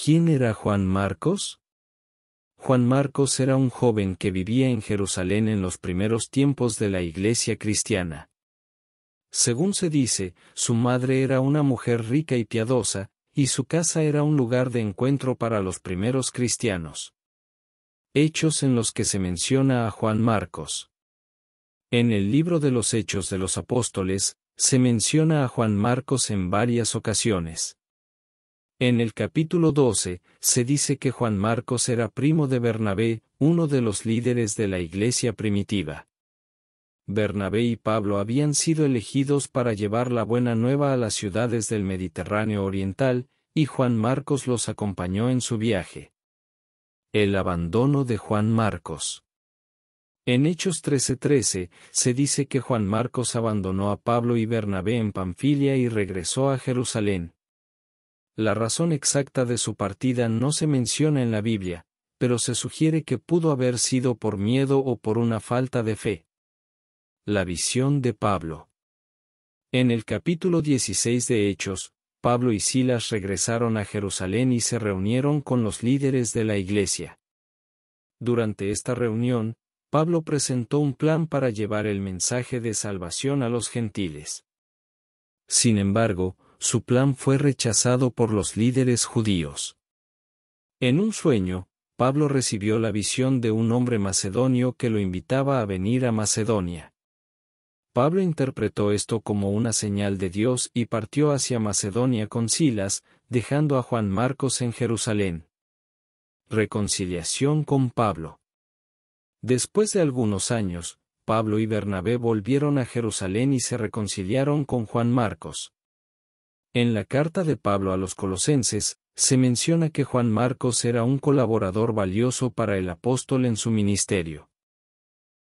¿Quién era Juan Marcos? Juan Marcos era un joven que vivía en Jerusalén en los primeros tiempos de la Iglesia cristiana. Según se dice, su madre era una mujer rica y piadosa, y su casa era un lugar de encuentro para los primeros cristianos. Hechos en los que se menciona a Juan Marcos. En el libro de los Hechos de los Apóstoles, se menciona a Juan Marcos en varias ocasiones. En el capítulo 12, se dice que Juan Marcos era primo de Bernabé, uno de los líderes de la iglesia primitiva. Bernabé y Pablo habían sido elegidos para llevar la buena nueva a las ciudades del Mediterráneo Oriental, y Juan Marcos los acompañó en su viaje. El abandono de Juan Marcos. En Hechos 13:13, 13, se dice que Juan Marcos abandonó a Pablo y Bernabé en Panfilia y regresó a Jerusalén, la razón exacta de su partida no se menciona en la Biblia, pero se sugiere que pudo haber sido por miedo o por una falta de fe. La visión de Pablo. En el capítulo 16 de Hechos, Pablo y Silas regresaron a Jerusalén y se reunieron con los líderes de la iglesia. Durante esta reunión, Pablo presentó un plan para llevar el mensaje de salvación a los gentiles. Sin embargo, su plan fue rechazado por los líderes judíos. En un sueño, Pablo recibió la visión de un hombre macedonio que lo invitaba a venir a Macedonia. Pablo interpretó esto como una señal de Dios y partió hacia Macedonia con Silas, dejando a Juan Marcos en Jerusalén. Reconciliación con Pablo. Después de algunos años, Pablo y Bernabé volvieron a Jerusalén y se reconciliaron con Juan Marcos. En la carta de Pablo a los colosenses, se menciona que Juan Marcos era un colaborador valioso para el apóstol en su ministerio.